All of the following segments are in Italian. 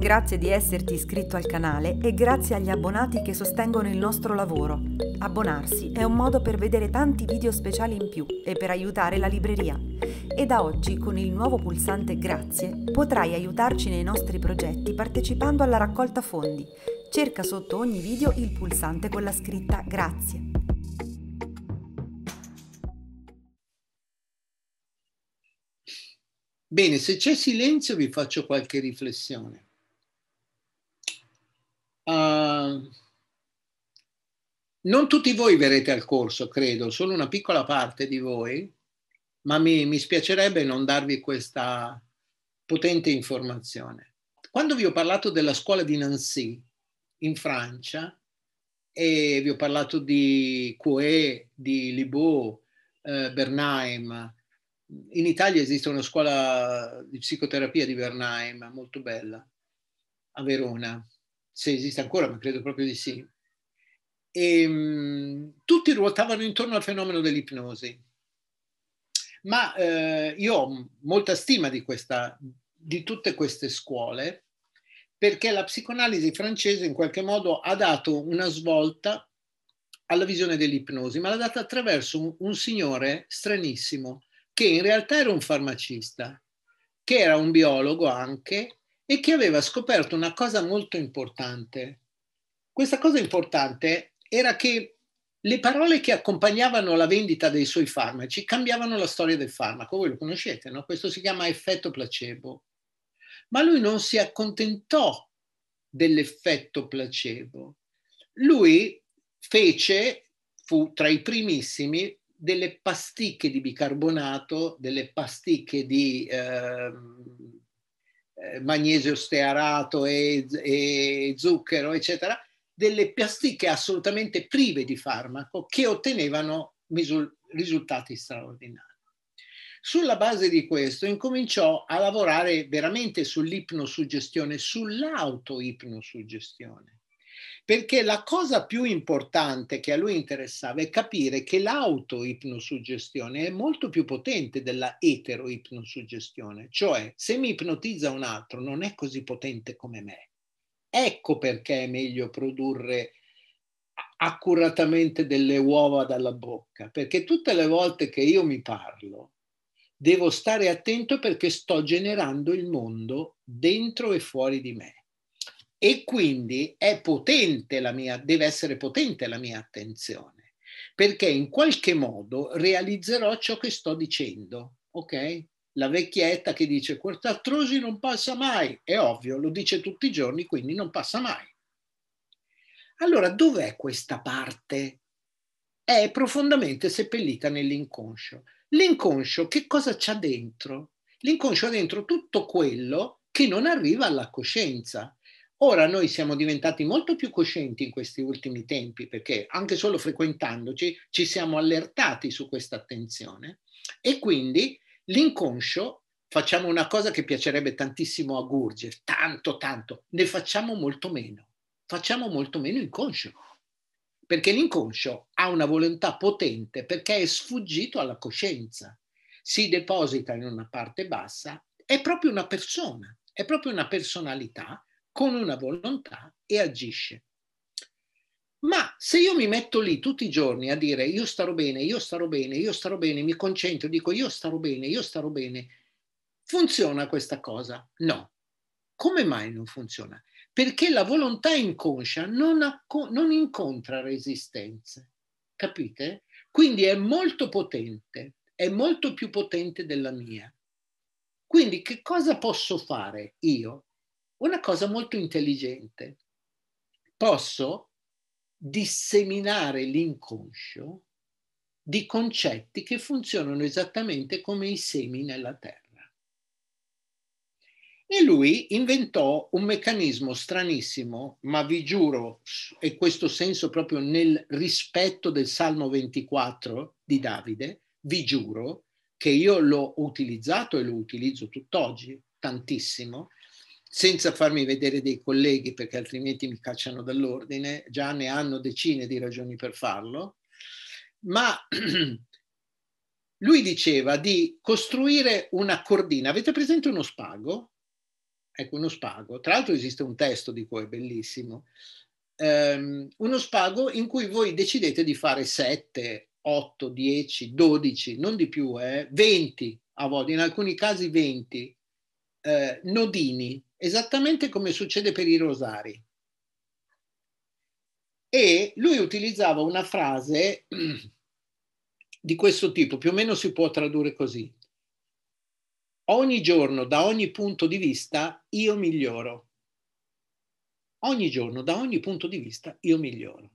Grazie di esserti iscritto al canale e grazie agli abbonati che sostengono il nostro lavoro. Abbonarsi è un modo per vedere tanti video speciali in più e per aiutare la libreria. E da oggi con il nuovo pulsante Grazie potrai aiutarci nei nostri progetti partecipando alla raccolta fondi. Cerca sotto ogni video il pulsante con la scritta Grazie. Bene, se c'è silenzio vi faccio qualche riflessione. Ehm, non tutti voi verrete al corso, credo, solo una piccola parte di voi, ma mi, mi spiacerebbe non darvi questa potente informazione. Quando vi ho parlato della scuola di Nancy in Francia, e vi ho parlato di Coué, di Libo, eh, Bernheim. In Italia esiste una scuola di psicoterapia di Bernheim, molto bella, a Verona se esiste ancora, ma credo proprio di sì, e, ehm, mh, tutti ruotavano intorno al fenomeno dell'ipnosi. Ma eh, io ho molta stima di, questa, di tutte queste scuole perché la psicoanalisi francese in qualche modo ha dato una svolta alla visione dell'ipnosi, ma l'ha data attraverso un, un signore stranissimo che in realtà era un farmacista, che era un biologo anche, e che aveva scoperto una cosa molto importante. Questa cosa importante era che le parole che accompagnavano la vendita dei suoi farmaci cambiavano la storia del farmaco. Voi lo conoscete, no? Questo si chiama effetto placebo. Ma lui non si accontentò dell'effetto placebo. Lui fece, fu tra i primissimi, delle pasticche di bicarbonato, delle pasticche di eh, eh, magnesio stearato e, e zucchero, eccetera, delle piastiche assolutamente prive di farmaco che ottenevano risultati straordinari. Sulla base di questo incominciò a lavorare veramente sull'ipnosuggestione, sull'autoipnosuggestione perché la cosa più importante che a lui interessava è capire che l'auto-ipnosuggestione è molto più potente della etero-ipnosuggestione, cioè se mi ipnotizza un altro non è così potente come me. Ecco perché è meglio produrre accuratamente delle uova dalla bocca, perché tutte le volte che io mi parlo devo stare attento perché sto generando il mondo dentro e fuori di me e quindi è potente la mia, deve essere potente la mia attenzione, perché in qualche modo realizzerò ciò che sto dicendo, ok? La vecchietta che dice Quartattrosi non passa mai, è ovvio, lo dice tutti i giorni, quindi non passa mai. Allora, dov'è questa parte? È profondamente seppellita nell'inconscio. L'inconscio che cosa c'ha dentro? L'inconscio ha dentro tutto quello che non arriva alla coscienza, Ora noi siamo diventati molto più coscienti in questi ultimi tempi perché anche solo frequentandoci ci siamo allertati su questa attenzione e quindi l'inconscio facciamo una cosa che piacerebbe tantissimo a Gurgev, tanto tanto, ne facciamo molto meno, facciamo molto meno inconscio perché l'inconscio ha una volontà potente perché è sfuggito alla coscienza, si deposita in una parte bassa, è proprio una persona, è proprio una personalità con una volontà e agisce. Ma se io mi metto lì tutti i giorni a dire io starò bene, io starò bene, io starò bene, mi concentro, dico io starò bene, io starò bene, funziona questa cosa? No. Come mai non funziona? Perché la volontà inconscia non, acco- non incontra resistenze, capite? Quindi è molto potente, è molto più potente della mia. Quindi che cosa posso fare io una cosa molto intelligente. Posso disseminare l'inconscio di concetti che funzionano esattamente come i semi nella terra. E lui inventò un meccanismo stranissimo, ma vi giuro, e questo senso proprio nel rispetto del Salmo 24 di Davide, vi giuro che io l'ho utilizzato e lo utilizzo tutt'oggi tantissimo, senza farmi vedere dei colleghi perché altrimenti mi cacciano dall'ordine, già ne hanno decine di ragioni per farlo, ma lui diceva di costruire una cordina. Avete presente uno spago? Ecco, uno spago. Tra l'altro esiste un testo di cui è bellissimo. Um, uno spago in cui voi decidete di fare 7, 8, 10, 12, non di più, eh, 20 a volte, in alcuni casi 20 eh, nodini esattamente come succede per i rosari. E lui utilizzava una frase di questo tipo, più o meno si può tradurre così. Ogni giorno, da ogni punto di vista, io miglioro. Ogni giorno, da ogni punto di vista, io miglioro.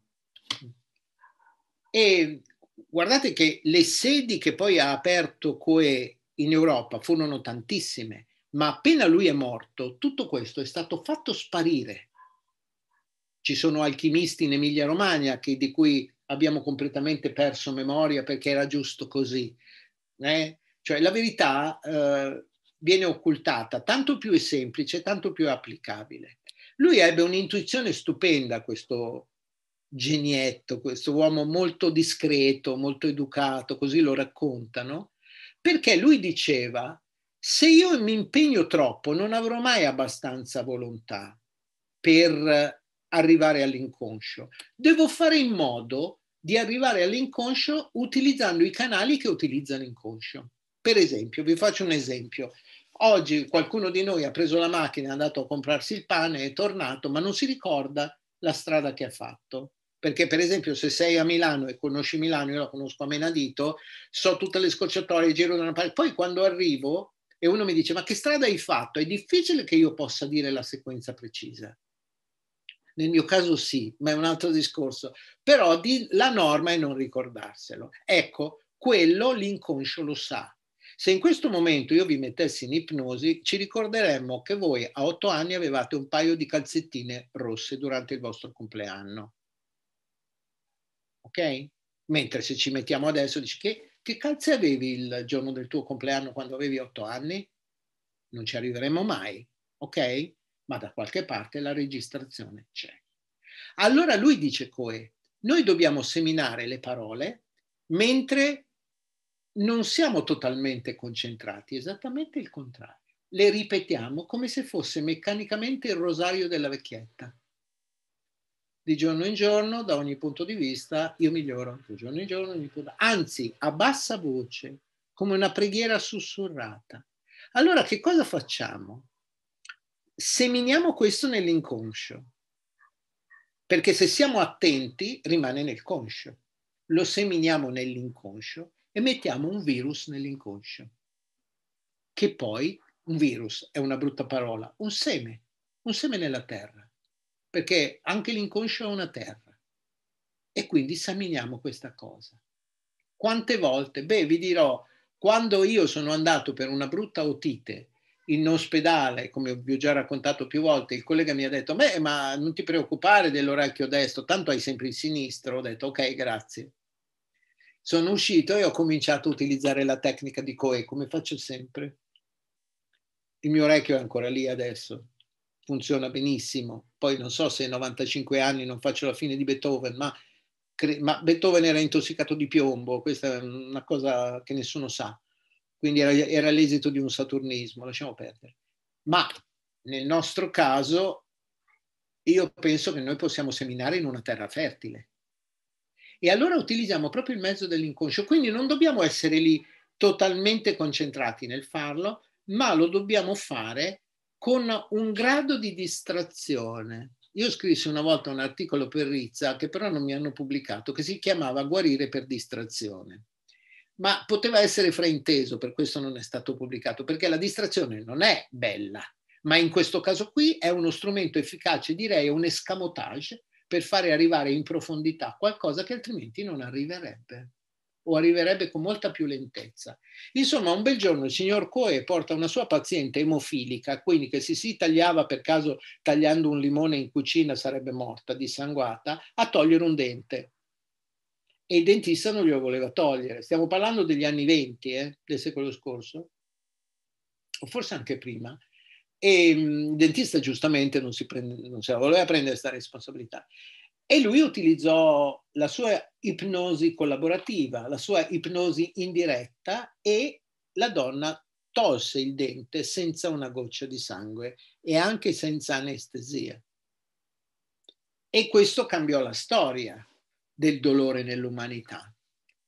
E guardate che le sedi che poi ha aperto Coe in Europa furono tantissime ma appena lui è morto, tutto questo è stato fatto sparire. Ci sono alchimisti in Emilia Romagna che, di cui abbiamo completamente perso memoria perché era giusto così. Eh? Cioè la verità eh, viene occultata, tanto più è semplice, tanto più è applicabile. Lui ebbe un'intuizione stupenda, questo genietto, questo uomo molto discreto, molto educato, così lo raccontano, perché lui diceva se io mi impegno troppo non avrò mai abbastanza volontà per arrivare all'inconscio. Devo fare in modo di arrivare all'inconscio utilizzando i canali che utilizza l'inconscio. Per esempio, vi faccio un esempio. Oggi qualcuno di noi ha preso la macchina, è andato a comprarsi il pane, è tornato, ma non si ricorda la strada che ha fatto. Perché, per esempio, se sei a Milano e conosci Milano, io la conosco a menadito, so tutte le scorciatoie, giro da una parte. Poi quando arrivo e uno mi dice ma che strada hai fatto? È difficile che io possa dire la sequenza precisa. Nel mio caso sì, ma è un altro discorso. Però di, la norma è non ricordarselo. Ecco, quello l'inconscio lo sa. Se in questo momento io vi mettessi in ipnosi, ci ricorderemmo che voi a otto anni avevate un paio di calzettine rosse durante il vostro compleanno. Ok? Mentre se ci mettiamo adesso, dici che che calze avevi il giorno del tuo compleanno quando avevi otto anni? Non ci arriveremo mai, ok? Ma da qualche parte la registrazione c'è. Allora lui dice Coe, noi dobbiamo seminare le parole mentre non siamo totalmente concentrati, esattamente il contrario. Le ripetiamo come se fosse meccanicamente il rosario della vecchietta di giorno in giorno, da ogni punto di vista, io miglioro di giorno in giorno, ogni punto. anzi a bassa voce, come una preghiera sussurrata. Allora che cosa facciamo? Seminiamo questo nell'inconscio, perché se siamo attenti rimane nel conscio. Lo seminiamo nell'inconscio e mettiamo un virus nell'inconscio, che poi un virus è una brutta parola, un seme, un seme nella terra perché anche l'inconscio è una terra e quindi esaminiamo questa cosa. Quante volte? Beh, vi dirò, quando io sono andato per una brutta otite in ospedale, come vi ho già raccontato più volte, il collega mi ha detto, beh, ma non ti preoccupare dell'orecchio destro, tanto hai sempre il sinistro. Ho detto, ok, grazie. Sono uscito e ho cominciato a utilizzare la tecnica di Coe, come faccio sempre. Il mio orecchio è ancora lì adesso, funziona benissimo poi non so se 95 anni non faccio la fine di Beethoven, ma, ma Beethoven era intossicato di piombo, questa è una cosa che nessuno sa, quindi era, era l'esito di un saturnismo, lasciamo perdere. Ma nel nostro caso io penso che noi possiamo seminare in una terra fertile. E allora utilizziamo proprio il mezzo dell'inconscio, quindi non dobbiamo essere lì totalmente concentrati nel farlo, ma lo dobbiamo fare con un grado di distrazione. Io scrissi una volta un articolo per Rizza, che però non mi hanno pubblicato, che si chiamava Guarire per distrazione. Ma poteva essere frainteso, per questo non è stato pubblicato, perché la distrazione non è bella, ma in questo caso qui è uno strumento efficace, direi, un escamotage per fare arrivare in profondità qualcosa che altrimenti non arriverebbe o arriverebbe con molta più lentezza. Insomma, un bel giorno il signor Coe porta una sua paziente emofilica, quindi che se si tagliava per caso tagliando un limone in cucina sarebbe morta, dissanguata, a togliere un dente. E il dentista non glielo voleva togliere. Stiamo parlando degli anni venti eh, del secolo scorso, o forse anche prima. E mm, il dentista giustamente non si, prende, non si voleva prendere questa responsabilità. E lui utilizzò la sua ipnosi collaborativa, la sua ipnosi indiretta e la donna tolse il dente senza una goccia di sangue e anche senza anestesia. E questo cambiò la storia del dolore nell'umanità.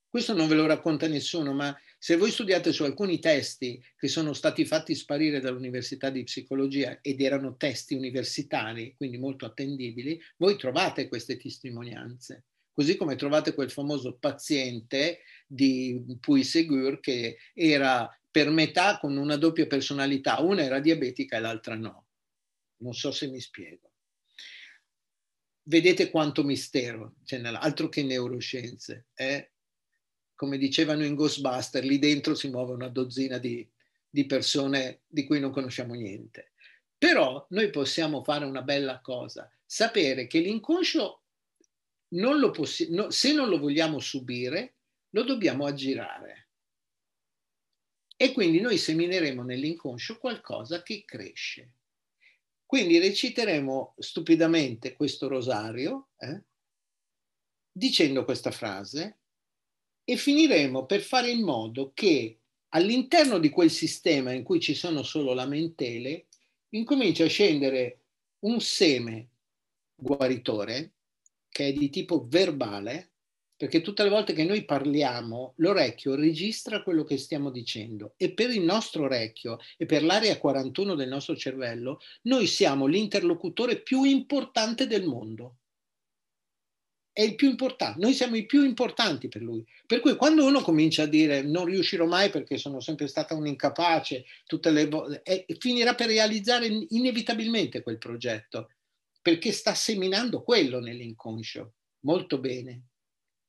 Questo non ve lo racconta nessuno, ma se voi studiate su alcuni testi che sono stati fatti sparire dall'Università di Psicologia ed erano testi universitari, quindi molto attendibili, voi trovate queste testimonianze. Così come trovate quel famoso paziente di Puy Puisegur che era per metà con una doppia personalità, una era diabetica e l'altra no. Non so se mi spiego. Vedete quanto mistero c'è nell'altro che neuroscienze. Eh? come dicevano in Ghostbuster, lì dentro si muove una dozzina di, di persone di cui non conosciamo niente. Però noi possiamo fare una bella cosa, sapere che l'inconscio, non lo possi- no, se non lo vogliamo subire, lo dobbiamo aggirare. E quindi noi semineremo nell'inconscio qualcosa che cresce. Quindi reciteremo stupidamente questo rosario eh, dicendo questa frase, e finiremo per fare in modo che all'interno di quel sistema in cui ci sono solo lamentele, incomincia a scendere un seme guaritore che è di tipo verbale, perché tutte le volte che noi parliamo, l'orecchio registra quello che stiamo dicendo e per il nostro orecchio e per l'area 41 del nostro cervello, noi siamo l'interlocutore più importante del mondo è il più importante, noi siamo i più importanti per lui. Per cui quando uno comincia a dire non riuscirò mai perché sono sempre stata un incapace, tutte le volte, finirà per realizzare inevitabilmente quel progetto, perché sta seminando quello nell'inconscio. Molto bene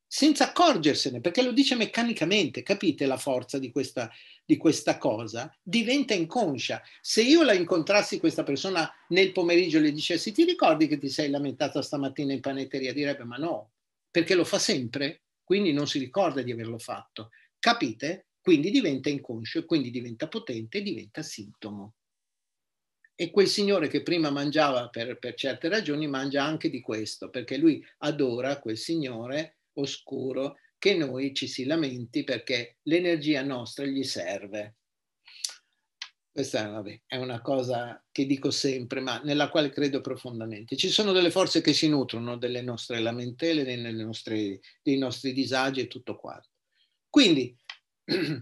senza accorgersene, perché lo dice meccanicamente, capite la forza di questa, di questa cosa? Diventa inconscia. Se io la incontrassi questa persona nel pomeriggio e le dicessi ti ricordi che ti sei lamentata stamattina in panetteria, direbbe ma no, perché lo fa sempre, quindi non si ricorda di averlo fatto. Capite? Quindi diventa inconscio, quindi diventa potente, diventa sintomo. E quel signore che prima mangiava per, per certe ragioni mangia anche di questo, perché lui adora quel signore oscuro che noi ci si lamenti perché l'energia nostra gli serve. Questa vabbè, è una cosa che dico sempre, ma nella quale credo profondamente. Ci sono delle forze che si nutrono delle nostre lamentele, delle nostre, dei nostri disagi e tutto quanto. Quindi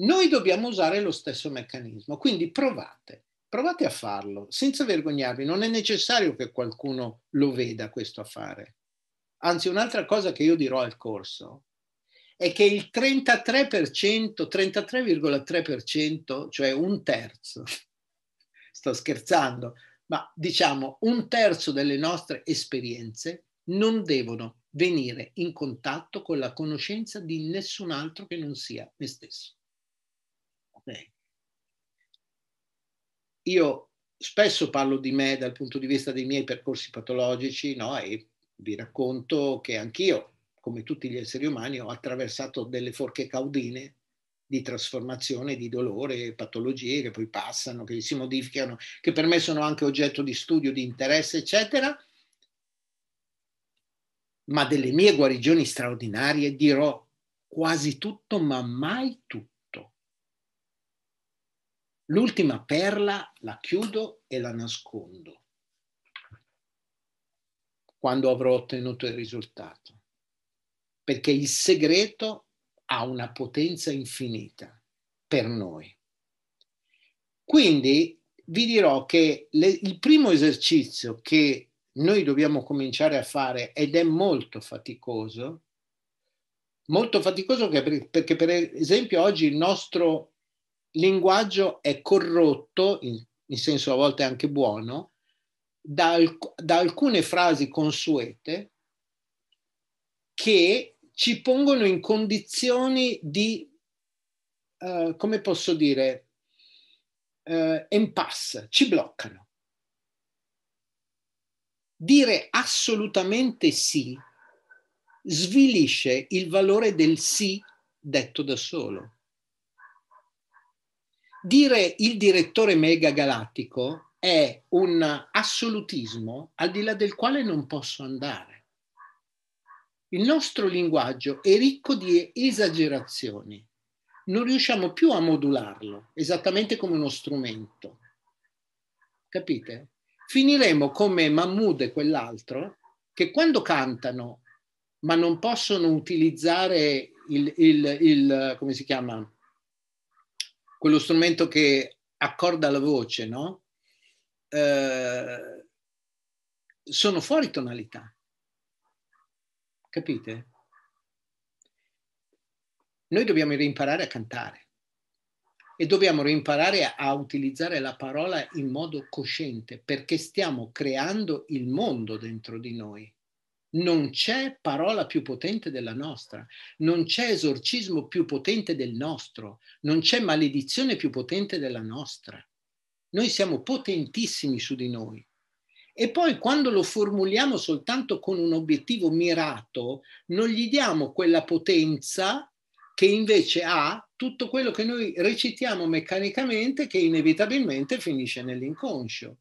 noi dobbiamo usare lo stesso meccanismo, quindi provate, provate a farlo senza vergognarvi, non è necessario che qualcuno lo veda questo affare. Anzi, un'altra cosa che io dirò al corso è che il 33%, 33,3%, cioè un terzo, sto scherzando, ma diciamo un terzo delle nostre esperienze non devono venire in contatto con la conoscenza di nessun altro che non sia me stesso. Okay. Io spesso parlo di me dal punto di vista dei miei percorsi patologici, no? E vi racconto che anch'io, come tutti gli esseri umani, ho attraversato delle forche caudine di trasformazione, di dolore, patologie che poi passano, che si modificano, che per me sono anche oggetto di studio, di interesse, eccetera. Ma delle mie guarigioni straordinarie dirò quasi tutto, ma mai tutto. L'ultima perla la chiudo e la nascondo quando avrò ottenuto il risultato. Perché il segreto ha una potenza infinita per noi. Quindi vi dirò che le, il primo esercizio che noi dobbiamo cominciare a fare ed è molto faticoso, molto faticoso perché, perché per esempio oggi il nostro linguaggio è corrotto, in, in senso a volte anche buono, da, alc- da alcune frasi consuete che ci pongono in condizioni di, uh, come posso dire, uh, impasse, ci bloccano. Dire assolutamente sì svilisce il valore del sì detto da solo. Dire il direttore mega galattico è un assolutismo al di là del quale non posso andare. Il nostro linguaggio è ricco di esagerazioni, non riusciamo più a modularlo, esattamente come uno strumento. Capite? Finiremo come Mahmoud e quell'altro che quando cantano ma non possono utilizzare il, il, il come si chiama? Quello strumento che accorda la voce, no? Eh, sono fuori tonalità. Capite? Noi dobbiamo rimparare a cantare e dobbiamo rimparare a utilizzare la parola in modo cosciente perché stiamo creando il mondo dentro di noi. Non c'è parola più potente della nostra, non c'è esorcismo più potente del nostro, non c'è maledizione più potente della nostra. Noi siamo potentissimi su di noi. E poi quando lo formuliamo soltanto con un obiettivo mirato, non gli diamo quella potenza che invece ha tutto quello che noi recitiamo meccanicamente che inevitabilmente finisce nell'inconscio.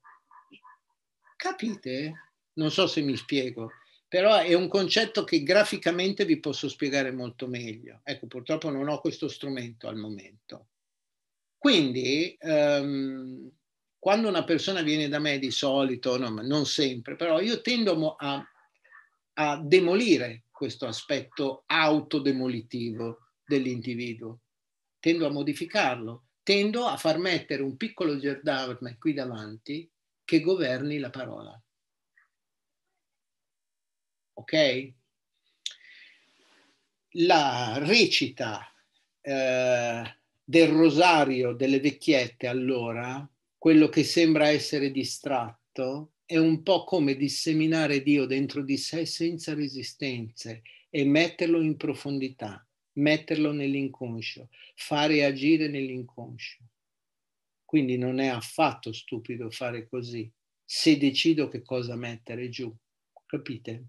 Capite? Non so se mi spiego, però è un concetto che graficamente vi posso spiegare molto meglio. Ecco, purtroppo non ho questo strumento al momento. Quindi... Um, quando una persona viene da me di solito, no, non sempre, però io tendo a, a demolire questo aspetto autodemolitivo dell'individuo, tendo a modificarlo, tendo a far mettere un piccolo Gerdarme qui davanti che governi la parola. Ok? La recita eh, del rosario delle vecchiette allora quello che sembra essere distratto è un po' come disseminare Dio dentro di sé senza resistenze e metterlo in profondità, metterlo nell'inconscio, fare agire nell'inconscio. Quindi non è affatto stupido fare così, se decido che cosa mettere giù. Capite?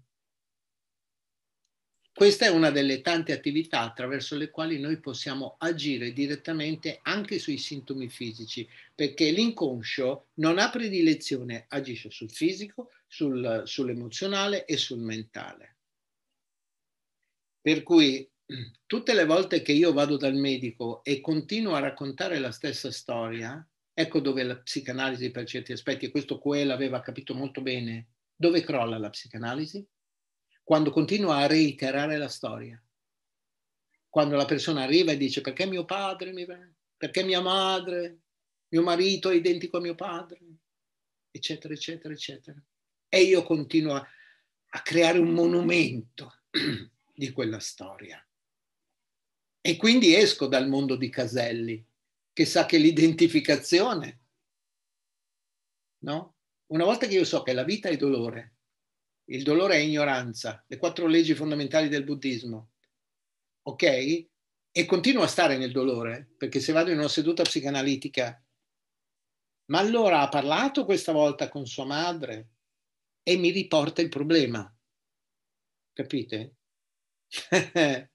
Questa è una delle tante attività attraverso le quali noi possiamo agire direttamente anche sui sintomi fisici, perché l'inconscio non ha predilezione, agisce sul fisico, sul, sull'emozionale e sul mentale. Per cui tutte le volte che io vado dal medico e continuo a raccontare la stessa storia, ecco dove la psicanalisi per certi aspetti, e questo Coel aveva capito molto bene, dove crolla la psicanalisi? quando continua a reiterare la storia. Quando la persona arriva e dice perché mio padre, mi va, perché mia madre, mio marito è identico a mio padre, eccetera, eccetera, eccetera. E io continuo a, a creare un monumento di quella storia. E quindi esco dal mondo di Caselli, che sa che l'identificazione, no? Una volta che io so che la vita è dolore, il dolore è ignoranza, le quattro leggi fondamentali del buddismo, ok? E continuo a stare nel dolore, perché se vado in una seduta psicanalitica, ma allora ha parlato questa volta con sua madre e mi riporta il problema, capite?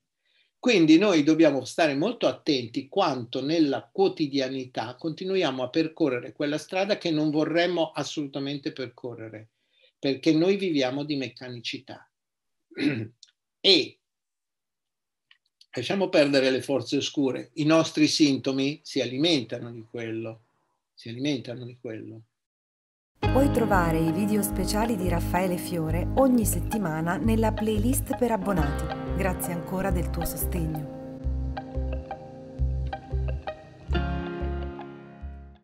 Quindi noi dobbiamo stare molto attenti quanto nella quotidianità continuiamo a percorrere quella strada che non vorremmo assolutamente percorrere perché noi viviamo di meccanicità. e lasciamo perdere le forze oscure, i nostri sintomi si alimentano di quello, si alimentano di quello. Puoi trovare i video speciali di Raffaele Fiore ogni settimana nella playlist per abbonati. Grazie ancora del tuo sostegno.